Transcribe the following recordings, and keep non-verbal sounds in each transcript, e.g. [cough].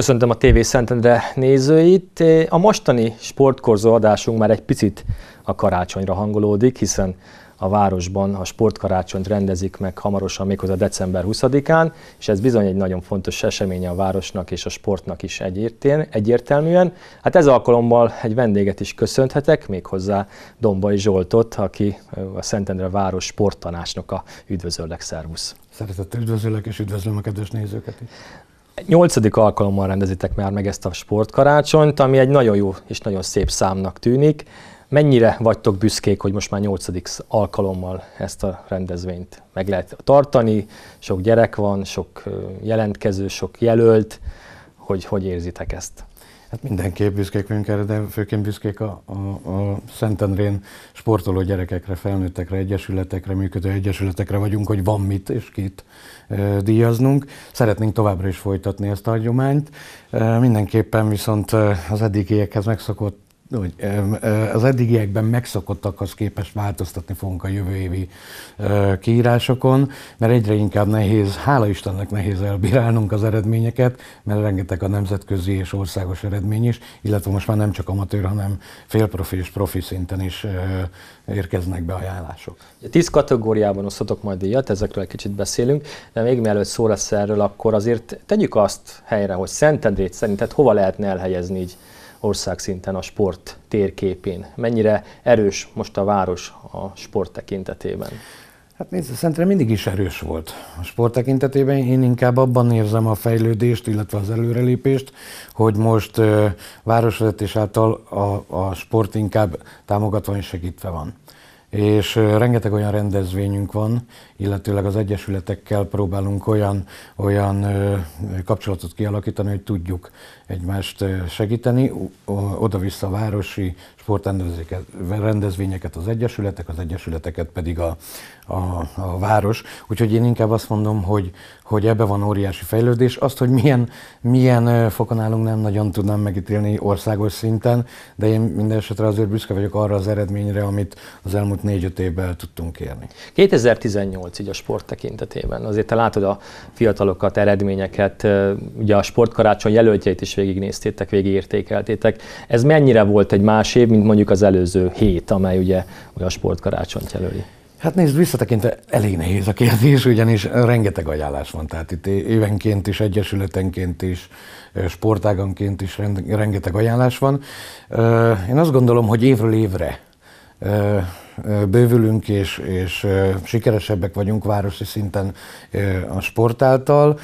Köszöntöm a TV Szentendre nézőit. A mostani sportkorzó adásunk már egy picit a karácsonyra hangolódik, hiszen a városban a sportkarácsonyt rendezik meg hamarosan, méghozzá december 20-án, és ez bizony egy nagyon fontos esemény a városnak és a sportnak is egyértén, egyértelműen. Hát ez alkalommal egy vendéget is köszönhetek, méghozzá Dombai Zsoltot, aki a Szentendre város sporttanácsnoka. Üdvözöllek, szervusz! Szeretettel üdvözöllek, és üdvözlöm a kedves nézőket is. Nyolcadik alkalommal rendezitek már meg ezt a sportkarácsonyt, ami egy nagyon jó és nagyon szép számnak tűnik. Mennyire vagytok büszkék, hogy most már nyolcadik alkalommal ezt a rendezvényt meg lehet tartani? Sok gyerek van, sok jelentkező, sok jelölt. Hogy, hogy érzitek ezt? Hát mindenképp büszkék vagyunk erre, de főként büszkék a, a, a Szentendrén sportoló gyerekekre, felnőttekre, egyesületekre, működő egyesületekre vagyunk, hogy van mit és kit e, díjaznunk. Szeretnénk továbbra is folytatni ezt a hagyományt. E, mindenképpen viszont az eddigiekhez megszokott hogy az eddigiekben megszokottakhoz képest változtatni fogunk a jövő évi kiírásokon, mert egyre inkább nehéz, hála Istennek nehéz elbírálnunk az eredményeket, mert rengeteg a nemzetközi és országos eredmény is, illetve most már nem csak amatőr, hanem félprofi és profi szinten is érkeznek be ajánlások. Tíz kategóriában osztatok majd díjat, ezekről egy kicsit beszélünk, de még mielőtt szó lesz erről, akkor azért tegyük azt helyre, hogy Szentendrét szerinted hova lehetne elhelyezni így országszinten a sport térképén? Mennyire erős most a város a sport tekintetében? Hát nézd, szerintem mindig is erős volt. A sport tekintetében én inkább abban érzem a fejlődést, illetve az előrelépést, hogy most ö, városvezetés által a, a sport inkább támogatva és segítve van és rengeteg olyan rendezvényünk van, illetőleg az egyesületekkel próbálunk olyan, olyan kapcsolatot kialakítani, hogy tudjuk egymást eh, segíteni. Oda-vissza városi sportrendezvényeket az egyesületek, az egyesületeket pedig a, a, a város. Úgyhogy én inkább azt mondom, hogy, hogy ebbe van óriási fejlődés. Azt, hogy milyen, milyen eh, fokon állunk, nem nagyon tudnám megítélni országos szinten, de én minden esetre azért büszke vagyok arra az eredményre, amit az elmúlt négy-öt évben tudtunk érni. 2018 így a sport tekintetében. Azért te látod a fiatalokat, eredményeket, eh, ugye a sportkarácsony jelöltjeit is is végignéztétek, végigértékeltétek. Ez mennyire volt egy más év, mint mondjuk az előző hét, amely ugye, a sportkarácsonyt jelöli? Hát nézd, visszatekintve elég nehéz a kérdés, ugyanis rengeteg ajánlás van, tehát itt évenként is, egyesületenként is, sportáganként is rengeteg ajánlás van. Én azt gondolom, hogy évről évre bővülünk és, és sikeresebbek vagyunk városi szinten a sport által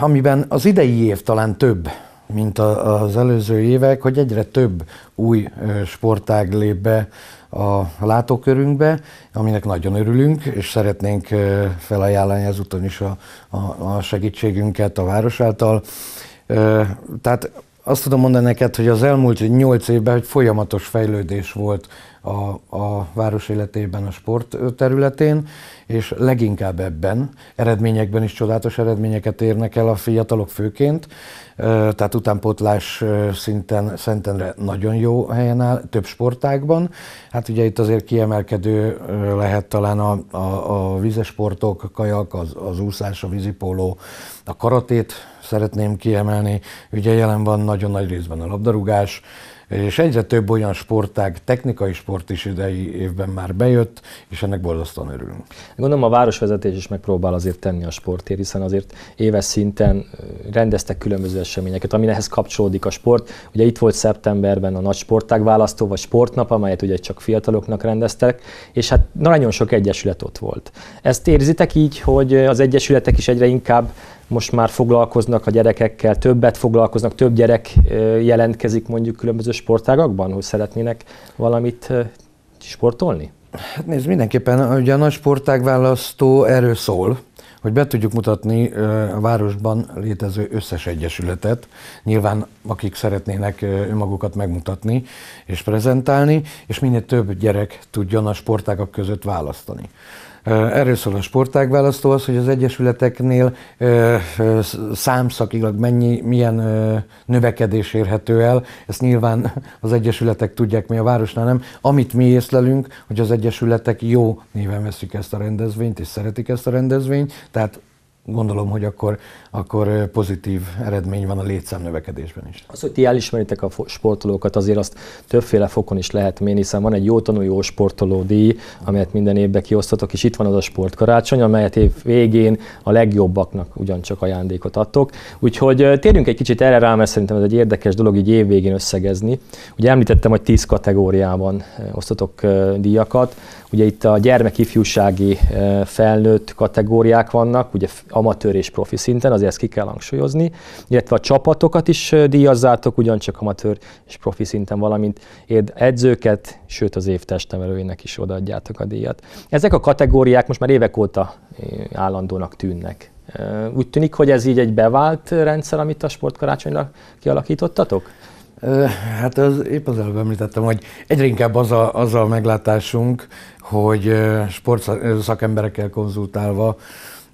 amiben az idei év talán több, mint az előző évek, hogy egyre több új sportág lép be a látókörünkbe, aminek nagyon örülünk, és szeretnénk felajánlani ezúton is a, a, a segítségünket a város által. Tehát azt tudom mondani neked, hogy az elmúlt nyolc évben egy folyamatos fejlődés volt a, a város életében, a sport területén, és leginkább ebben. Eredményekben is csodálatos eredményeket érnek el a fiatalok főként, tehát utánpótlás szinten Szentendre nagyon jó helyen áll, több sportákban. Hát ugye itt azért kiemelkedő lehet talán a, a, a vízesportok, a kajak, az, az úszás, a vízipóló, a karatét szeretném kiemelni. Ugye jelen van nagyon nagy részben a labdarúgás, és egyre több olyan sportág, technikai sport is idei évben már bejött, és ennek borzasztóan örülünk. Gondolom a városvezetés is megpróbál azért tenni a sportért, hiszen azért éves szinten rendeztek különböző eseményeket, ami ehhez kapcsolódik a sport. Ugye itt volt szeptemberben a nagy sportág választó, vagy sportnap, amelyet ugye csak fiataloknak rendeztek, és hát nagyon sok egyesület ott volt. Ezt érzitek így, hogy az egyesületek is egyre inkább most már foglalkoznak a gyerekekkel, többet foglalkoznak, több gyerek jelentkezik mondjuk különböző sportágakban, hogy szeretnének valamit sportolni? Hát nézd, mindenképpen ugye a nagy sportágválasztó erről szól, hogy be tudjuk mutatni a városban létező összes egyesületet, nyilván akik szeretnének önmagukat megmutatni és prezentálni, és minél több gyerek tudjon a sportágak között választani. Erről szól a sportágválasztó az, hogy az egyesületeknél számszakilag mennyi, milyen növekedés érhető el. Ezt nyilván az egyesületek tudják, mi a városnál nem. Amit mi észlelünk, hogy az egyesületek jó néven veszik ezt a rendezvényt, és szeretik ezt a rendezvényt, that gondolom, hogy akkor, akkor pozitív eredmény van a létszám növekedésben is. Az, hogy ti elismeritek a sportolókat, azért azt többféle fokon is lehet mérni, hiszen van egy jó tanuló jó sportoló díj, amelyet minden évben kiosztatok, és itt van az a sportkarácsony, amelyet év végén a legjobbaknak ugyancsak ajándékot adtok. Úgyhogy térjünk egy kicsit erre rá, mert szerintem ez egy érdekes dolog így év végén összegezni. Ugye említettem, hogy 10 kategóriában osztatok díjakat. Ugye itt a gyermek-ifjúsági felnőtt kategóriák vannak, ugye amatőr és profi szinten, azért ezt ki kell hangsúlyozni, illetve a csapatokat is díjazzátok, ugyancsak amatőr és profi szinten, valamint edzőket, sőt az év testemelőinek is odaadjátok a díjat. Ezek a kategóriák most már évek óta állandónak tűnnek. Úgy tűnik, hogy ez így egy bevált rendszer, amit a sportkarácsonyra kialakítottatok? Hát az, épp az előbb említettem, hogy egyre inkább az a, az a meglátásunk, hogy sportszakemberekkel konzultálva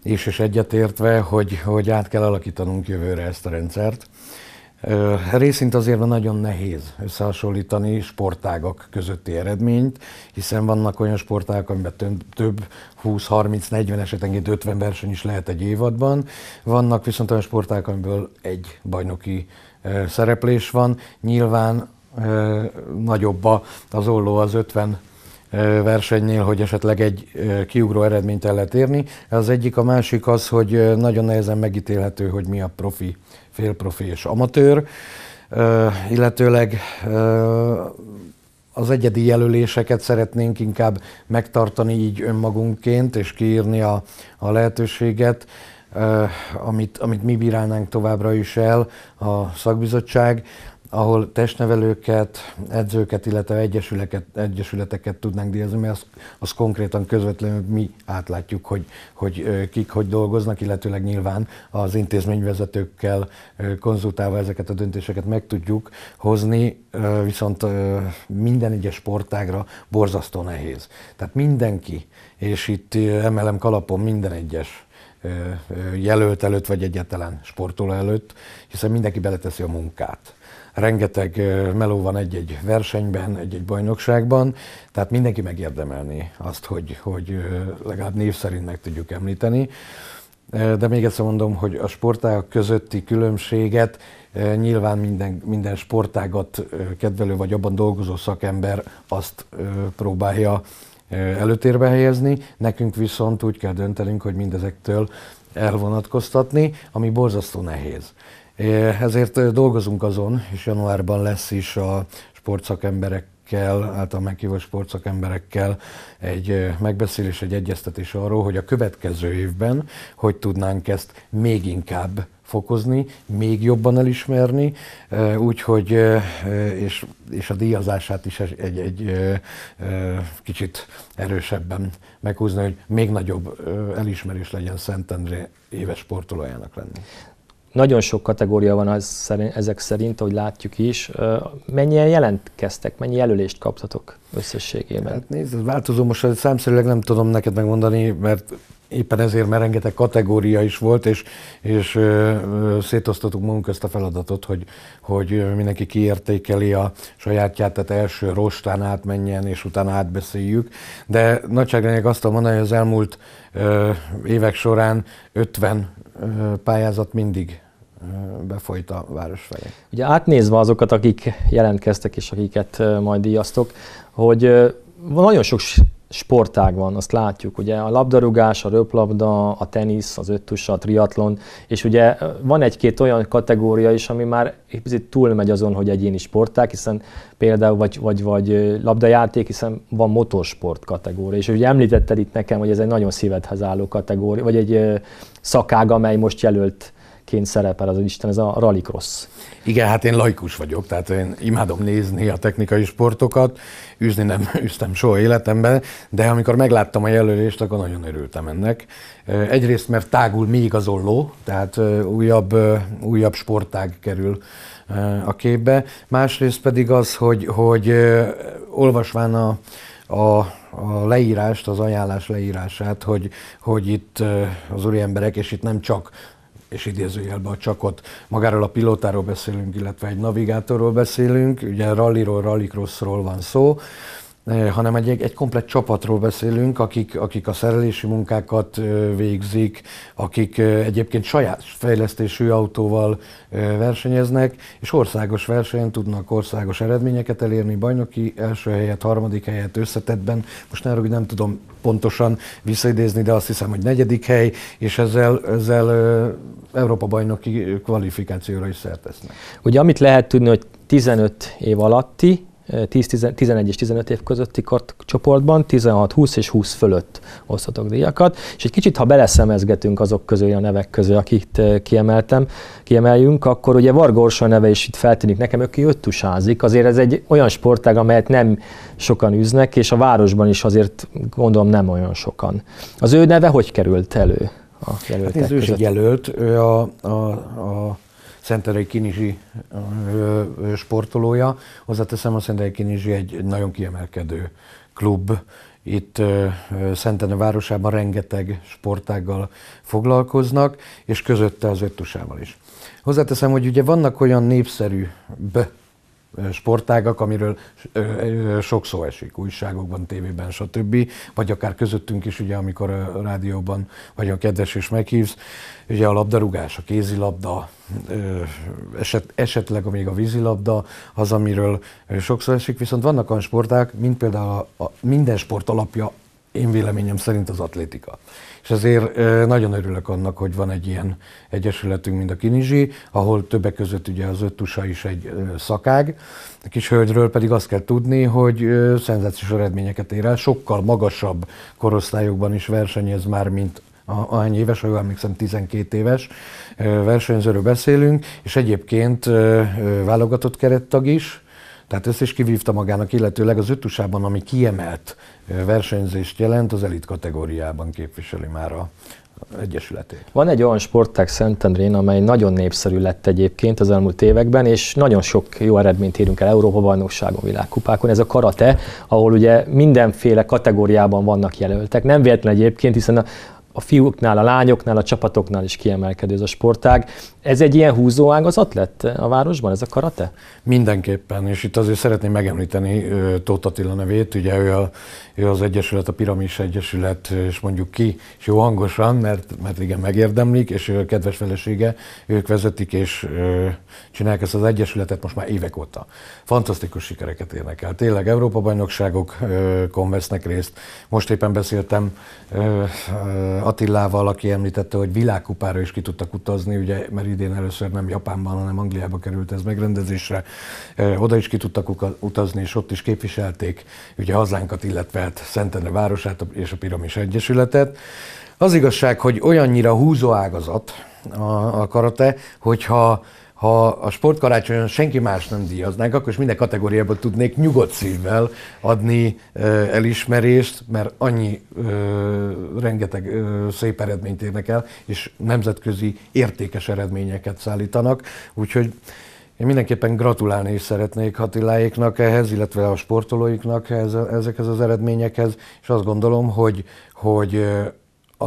és is egyetértve, hogy, hogy át kell alakítanunk jövőre ezt a rendszert. Részint azért van nagyon nehéz összehasonlítani sportágak közötti eredményt, hiszen vannak olyan sportágak, amiben több, több 20-30-40 esetenként 50 verseny is lehet egy évadban, vannak viszont olyan sportágak, amiből egy bajnoki szereplés van. Nyilván nagyobb az olló az 50 versenynél, hogy esetleg egy kiugró eredményt el lehet érni. Az egyik, a másik az, hogy nagyon nehezen megítélhető, hogy mi a profi, félprofi és amatőr, illetőleg az egyedi jelöléseket szeretnénk inkább megtartani így önmagunkként, és kiírni a, a lehetőséget, amit, amit mi bírálnánk továbbra is el a szakbizottság ahol testnevelőket, edzőket, illetve egyesületeket, egyesületeket tudnánk díjazni, mert az, az konkrétan közvetlenül mi átlátjuk, hogy, hogy kik hogy dolgoznak, illetőleg nyilván az intézményvezetőkkel konzultálva ezeket a döntéseket meg tudjuk hozni, viszont minden egyes sportágra borzasztó nehéz. Tehát mindenki, és itt emelem kalapon minden egyes jelölt előtt, vagy egyetlen sportoló előtt, hiszen mindenki beleteszi a munkát rengeteg meló van egy-egy versenyben, egy-egy bajnokságban, tehát mindenki megérdemelni azt, hogy, hogy legalább név szerint meg tudjuk említeni. De még egyszer mondom, hogy a sportágak közötti különbséget nyilván minden, minden sportágat kedvelő vagy abban dolgozó szakember azt próbálja előtérbe helyezni, nekünk viszont úgy kell döntenünk, hogy mindezektől elvonatkoztatni, ami borzasztó nehéz. Ezért dolgozunk azon, és januárban lesz is a sportszakemberek szakemberekkel, által meghívott sportszakemberekkel egy megbeszélés, egy egyeztetés arról, hogy a következő évben hogy tudnánk ezt még inkább fokozni, még jobban elismerni, úgyhogy, és, és a díjazását is egy, egy, egy kicsit erősebben meghúzni, hogy még nagyobb elismerés legyen Szentendre éves sportolójának lenni. Nagyon sok kategória van az szerint, ezek szerint, ahogy látjuk is. Mennyien jelentkeztek, mennyi jelölést kaptatok összességében? Hát nézd, ez változó, most számszerűleg nem tudom neked megmondani, mert éppen ezért, mert rengeteg kategória is volt, és, és szétosztottuk magunk ezt a feladatot, hogy, hogy mindenki kiértékeli a sajátját, tehát első rostán átmenjen, és utána átbeszéljük. De nagyságrendjék azt tudom mondani, hogy az elmúlt ö, évek során 50 pályázat mindig befolyt a város felé. Ugye átnézve azokat, akik jelentkeztek és akiket majd díjaztok, hogy nagyon sok sportág van, azt látjuk, ugye a labdarúgás, a röplabda, a tenisz, az öttusa, a triatlon, és ugye van egy-két olyan kategória is, ami már egy picit túlmegy azon, hogy egyéni sportág, hiszen például vagy, vagy, vagy labdajáték, hiszen van motorsport kategória, és ugye említetted itt nekem, hogy ez egy nagyon szívedhez álló kategória, vagy egy szakág, amely most jelölt ként szerepel az Isten, ez a rallycross. Igen, hát én laikus vagyok, tehát én imádom nézni a technikai sportokat, űzni nem [laughs] üztem soha életemben, de amikor megláttam a jelölést, akkor nagyon örültem ennek. Egyrészt, mert tágul még az olló, tehát újabb, újabb sportág kerül a képbe, másrészt pedig az, hogy, hogy olvasván a, a, a leírást, az ajánlás leírását, hogy, hogy itt az úri emberek, és itt nem csak és idézőjelben a csakot. Magáról a pilótáról beszélünk, illetve egy navigátorról beszélünk, ugye ralliról, rallycrossról van szó, Eh, hanem egy, egy komplett csapatról beszélünk, akik, akik a szerelési munkákat eh, végzik, akik eh, egyébként saját fejlesztésű autóval versenyeznek, és országos versenyen tudnak országos eredményeket elérni, bajnoki első helyet, harmadik helyet összetettben, most nem, nem tudom pontosan visszaidézni, de azt hiszem, hogy negyedik hely, és ezzel, ezzel Európa-bajnoki kvalifikációra is szertesznek. Ugye amit lehet tudni, hogy 15 év alatti 10-11 és 15 év közötti csoportban, 16-20 és 20 fölött oszthatok díjakat, és egy kicsit, ha beleszemezgetünk azok közül, a nevek közül, akit eh, kiemeltem, kiemeljünk, akkor ugye Varga Orsoly neve is itt feltűnik nekem, aki öttusázik, azért ez egy olyan sportág, amelyet nem sokan üznek, és a városban is azért gondolom nem olyan sokan. Az ő neve hogy került elő? A hát ez is egy jelölt, ő a, a, a Szenterei Kinizsi sportolója. Hozzáteszem, a Szenterei Kinizsi egy nagyon kiemelkedő klub. Itt Szentene városában rengeteg sportággal foglalkoznak, és közötte az öttusával is. Hozzáteszem, hogy ugye vannak olyan népszerű sportágak, amiről sok szó esik, újságokban, tévében, stb. Vagy akár közöttünk is, ugye, amikor a rádióban vagy a kedves és meghívsz, ugye a labdarúgás, a kézilabda, eset, esetleg még a vízilabda, az, amiről sokszor esik, viszont vannak olyan sporták, mint például a, a minden sport alapja, én véleményem szerint az atlétika. És azért nagyon örülök annak, hogy van egy ilyen egyesületünk, mint a Kinizsi, ahol többek között ugye az öttusa is egy szakág. A kis hölgyről pedig azt kell tudni, hogy szenzációs eredményeket ér el, sokkal magasabb korosztályokban is versenyez már, mint ahány éves, ha jól emlékszem, 12 éves versenyzőről beszélünk, és egyébként válogatott kerettag is, tehát ezt is kivívta magának, illetőleg az ötusában, ami kiemelt versenyzést jelent, az elit kategóriában képviseli már a, egyesületét. Van egy olyan sportág Szentendrén, amely nagyon népszerű lett egyébként az elmúlt években, és nagyon sok jó eredményt érünk el Európa bajnokságon, világkupákon. Ez a karate, ahol ugye mindenféle kategóriában vannak jelöltek. Nem véletlen egyébként, hiszen a fiúknál, a lányoknál, a csapatoknál is kiemelkedő ez a sportág. Ez egy ilyen húzó ágazat lett a városban, ez a karate? Mindenképpen, és itt azért szeretném megemlíteni Tóth Attila nevét, ugye ő, a, ő az Egyesület, a Piramis Egyesület, és mondjuk ki, és jó hangosan, mert, mert igen, megérdemlik, és ő a kedves felesége, ők vezetik és csinálják ezt az Egyesületet most már évek óta. Fantasztikus sikereket érnek el. Tényleg Európa-bajnokságokon vesznek részt. Most éppen beszéltem Attilával, aki említette, hogy világkupára is ki tudtak utazni, ugye, mert idén először nem Japánban, hanem Angliába került ez megrendezésre. Oda is ki tudtak utazni, és ott is képviselték ugye hazánkat, illetve hát Szentendre városát és a Piramis Egyesületet. Az igazság, hogy olyannyira húzó ágazat a, a karate, hogyha ha a sportkarácsonyon senki más nem díjaznánk, akkor is minden kategóriában tudnék nyugodt szívvel adni elismerést, mert annyi ö, rengeteg ö, szép eredményt érnek el, és nemzetközi értékes eredményeket szállítanak. Úgyhogy én mindenképpen gratulálni is szeretnék Hatiláéknak ehhez, illetve a sportolóiknak ehhez, ezekhez az eredményekhez, és azt gondolom, hogy, hogy a,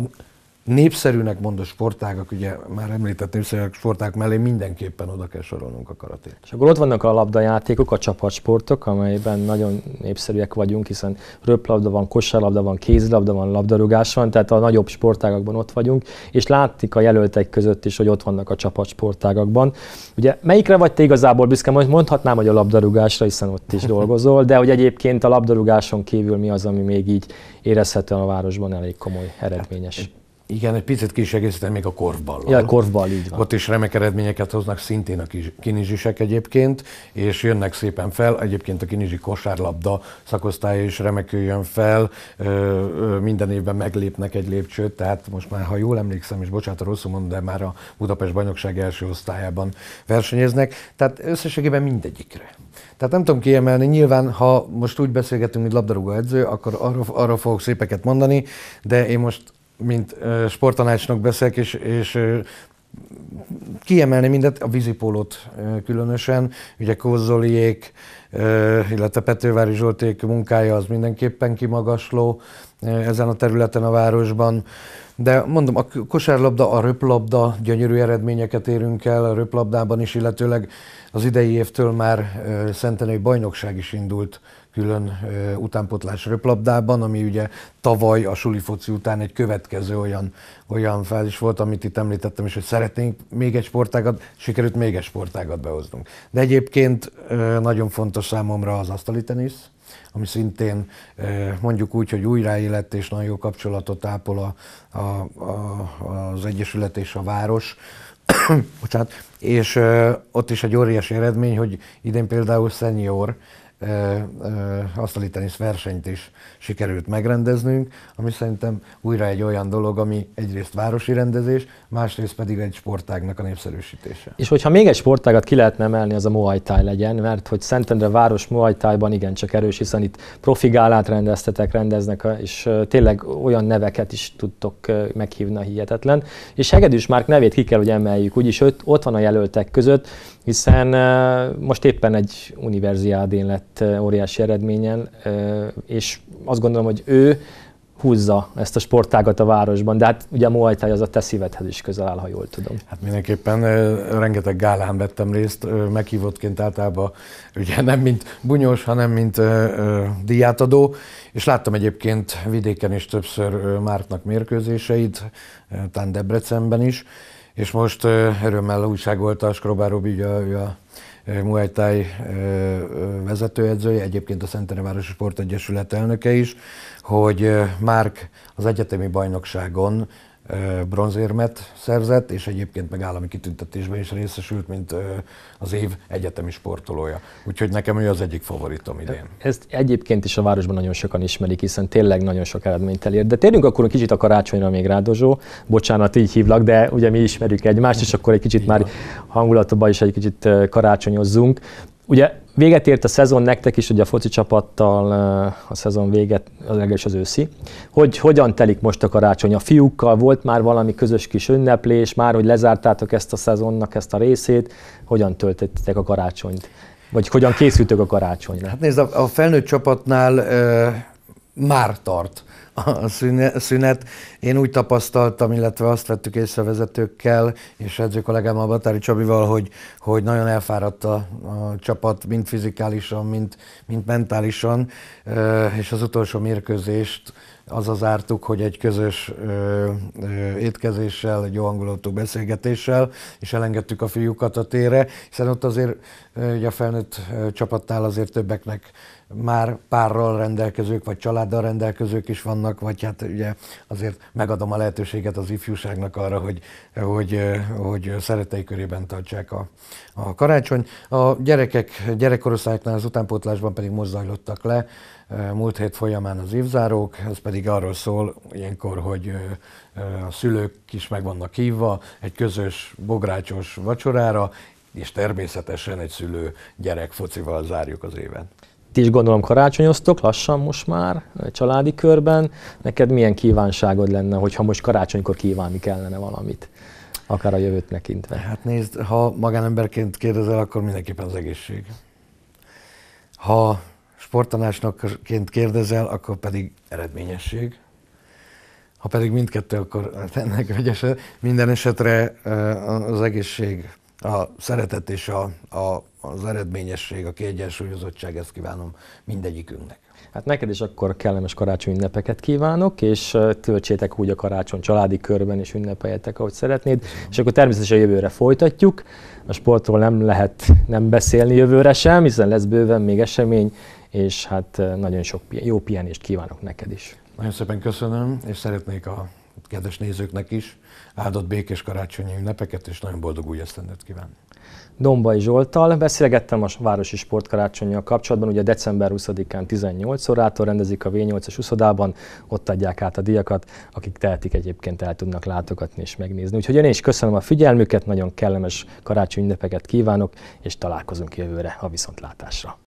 népszerűnek mondott sportágak, ugye már említett népszerűnek sportágak mellé mindenképpen oda kell sorolnunk a karatét. És akkor ott vannak a labdajátékok, a csapatsportok, amelyben nagyon népszerűek vagyunk, hiszen röplabda van, kosárlabda van, kézlabda van, labdarúgás van, tehát a nagyobb sportágakban ott vagyunk, és látik a jelöltek között is, hogy ott vannak a csapatsportágakban. Ugye melyikre vagy te igazából büszke? Mondhatnám, hogy a labdarúgásra, hiszen ott is [laughs] dolgozol, de hogy egyébként a labdarúgáson kívül mi az, ami még így érezhetően a városban elég komoly eredményes. Hát, igen, egy picit ki is még a korfballal. Ja, korfball, így van. Ott is remek eredményeket hoznak szintén a kinizsisek egyébként, és jönnek szépen fel. Egyébként a kinizsi kosárlabda szakosztálya is remekül jön fel. Minden évben meglépnek egy lépcsőt, tehát most már, ha jól emlékszem, és bocsánat, rosszul mondom, de már a Budapest bajnokság első osztályában versenyeznek. Tehát összességében mindegyikre. Tehát nem tudom kiemelni, nyilván, ha most úgy beszélgetünk, mint labdarúgó edző, akkor arra, arra fogok szépeket mondani, de én most mint sporttanácsnok beszélek, és, és kiemelni mindet, a vízipólót különösen, ugye Kozzoliék, illetve Petővári Zsolték munkája az mindenképpen kimagasló ezen a területen a városban. De mondom, a kosárlabda, a röplabda gyönyörű eredményeket érünk el a röplabdában is, illetőleg az idei évtől már szentenői bajnokság is indult külön utánpotlás röplabdában, ami ugye tavaly a suli foci után egy következő olyan, olyan fázis volt, amit itt említettem is, hogy szeretnénk még egy sportágat, sikerült még egy sportágat behoznunk. De egyébként nagyon fontos számomra az asztali tenisz, ami szintén mondjuk úgy, hogy újraélet és nagyon jó kapcsolatot ápol a, a, a, az Egyesület és a város. [coughs] Bocsánat. És ö, ott is egy óriási eredmény, hogy idén például senior tenisz versenyt is sikerült megrendeznünk, ami szerintem újra egy olyan dolog, ami egyrészt városi rendezés, másrészt pedig egy sportágnak a népszerűsítése. És hogyha még egy sportágat ki lehetne emelni, az a Muay Thai legyen, mert hogy Szentendre város Muay Thai-ban igencsak erős, hiszen itt profi gálát rendeztetek, rendeznek, és tényleg olyan neveket is tudtok meghívni, hihetetlen. És Hegedűs Márk nevét ki kell, hogy emeljük, úgyis ott van a jelöltek között, hiszen most éppen egy univerziádén lett óriási eredményen, és azt gondolom, hogy ő húzza ezt a sportágat a városban, de hát ugye a Muay Thai az a te szívedhez is közel áll, ha jól tudom. Hát mindenképpen rengeteg gálán vettem részt, meghívottként általában ugye nem mint bunyós, hanem mint diátadó, és láttam egyébként vidéken is többször Márknak mérkőzéseit, talán Debrecenben is, és most örömmel újságolta a Skrobár Robi, ugye, ő a Muay Thai vezetőedzője, egyébként a Szentendre Városi Sportegyesület elnöke is, hogy Márk az egyetemi bajnokságon bronzérmet szerzett, és egyébként meg állami kitüntetésben is részesült, mint az év egyetemi sportolója. Úgyhogy nekem ő az egyik favoritom idén. Ezt egyébként is a városban nagyon sokan ismerik, hiszen tényleg nagyon sok eredményt elér. De térjünk akkor egy kicsit a karácsonyra még rádozsó. Bocsánat, így hívlak, de ugye mi ismerjük egymást, és akkor egy kicsit Igen. már hangulatba is egy kicsit karácsonyozzunk. Ugye véget ért a szezon nektek is, ugye a foci csapattal a szezon véget, az egész az őszi, hogy hogyan telik most a karácsony? A fiúkkal volt már valami közös kis ünneplés, már hogy lezártátok ezt a szezonnak ezt a részét, hogyan töltöttetek a karácsonyt? Vagy hogyan készültök a karácsonyra? Hát nézd, a felnőtt csapatnál ö, már tart a szünet, én úgy tapasztaltam, illetve azt vettük észre vezetőkkel és edző kollégámmal, Batári Csabival, hogy, hogy nagyon elfáradt a, a csapat, mind fizikálisan, mind, mind mentálisan, és az utolsó mérkőzést az az ártuk, hogy egy közös ö, ö, étkezéssel, egy jó hangulatú beszélgetéssel, és elengedtük a fiúkat a tére, hiszen ott azért ö, ugye a felnőtt ö, csapattál azért többeknek már párral rendelkezők, vagy családdal rendelkezők is vannak, vagy hát ugye azért megadom a lehetőséget az ifjúságnak arra, hogy, hogy, hogy szeretei körében tartsák a, a karácsony. A gyerekek, gyerekkorosztályoknál az utánpótlásban pedig mozzajlottak le, múlt hét folyamán az évzárók, ez pedig arról szól ilyenkor, hogy a szülők is meg vannak hívva egy közös bográcsos vacsorára, és természetesen egy szülő gyerek focival zárjuk az évet ti is gondolom karácsonyoztok lassan most már családi körben. Neked milyen kívánságod lenne, hogyha most karácsonykor kívánni kellene valamit? Akár a jövőt nekintve. Hát nézd, ha magánemberként kérdezel, akkor mindenképpen az egészség. Ha sporttanásnokként kérdezel, akkor pedig eredményesség. Ha pedig mindkettő, akkor ennek vagy minden esetre az egészség a szeretet és a, a, az eredményesség, a kiegyensúlyozottság, ezt kívánom mindegyikünknek. Hát neked is akkor kellemes karácsony ünnepeket kívánok, és töltsétek úgy a karácsony családi körben, és ünnepeljetek, ahogy szeretnéd. És akkor természetesen jövőre folytatjuk. A sportról nem lehet nem beszélni jövőre sem, hiszen lesz bőven még esemény, és hát nagyon sok jó pihenést kívánok neked is. Nagyon szépen köszönöm, és szeretnék a kedves nézőknek is áldott békés karácsonyi ünnepeket, és nagyon boldog új esztendőt kívánni. Dombai Zsoltal beszélgettem a Városi Sportkarácsonyjal kapcsolatban, ugye december 20-án 18 órától rendezik a V8-as uszodában, ott adják át a diakat, akik tehetik egyébként el tudnak látogatni és megnézni. Úgyhogy én is köszönöm a figyelmüket, nagyon kellemes karácsony ünnepeket kívánok, és találkozunk jövőre a viszontlátásra.